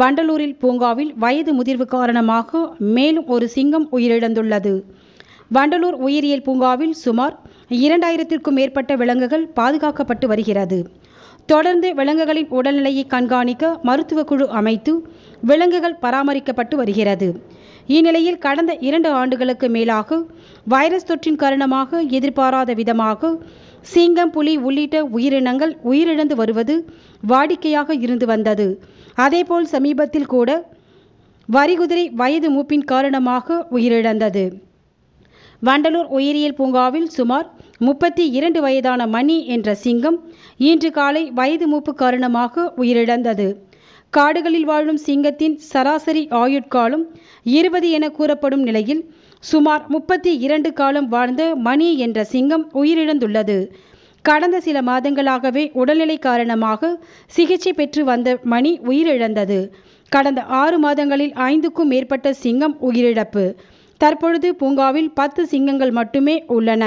வண்டலூரில் பூங்காவில் வயது முதிர்வு காரணமாக மேலும் ஒரு சிங்கம் உயிரிழந்துள்ளது வண்டலூர் உயிரியல் பூங்காவில் சுமார் இரண்டாயிரத்திற்கும் மேற்பட்ட விலங்குகள் பாதுகாக்கப்பட்டு வருகிறது தொடர்ந்து விலங்குகளின் உடல்நிலையை கண்காணிக்க மருத்துவ குழு அமைத்து விலங்குகள் பராமரிக்கப்பட்டு வருகிறது இந்நிலையில் கடந்த இரண்டு ஆண்டுகளுக்கு மேலாக வைரஸ் தொற்றின் காரணமாக எதிர்பாராத விதமாக சிங்கம் புலி உள்ளிட்ட உயிரினங்கள் உயிரிழந்து வருவது வாடிக்கையாக இருந்து வந்தது அதேபோல் சமீபத்தில் கூட வரிகுதிரை வயது மூப்பின் காரணமாக உயிரிழந்தது வண்டலூர் உயிரியல் பூங்காவில் சுமார் முப்பத்தி இரண்டு வயதான மணி என்ற சிங்கம் இன்று காலை வயது மூப்பு காரணமாக உயிரிழந்தது காடுகளில் வாழும் சிங்கத்தின் சராசரி ஆயுட்காலம் இருபது என கூறப்படும் நிலையில் சுமார் முப்பத்தி இரண்டு காலம் வாழ்ந்த மணி என்ற சிங்கம் உயிரிழந்துள்ளது கடந்த சில மாதங்களாகவே உடல்நிலை காரணமாக சிகிச்சை பெற்று வந்த மணி உயிரிழந்தது கடந்த ஆறு மாதங்களில் ஐந்துக்கும் மேற்பட்ட சிங்கம் உயிரிழப்பு தற்பொழுது பூங்காவில் பத்து சிங்கங்கள் மட்டுமே உள்ளன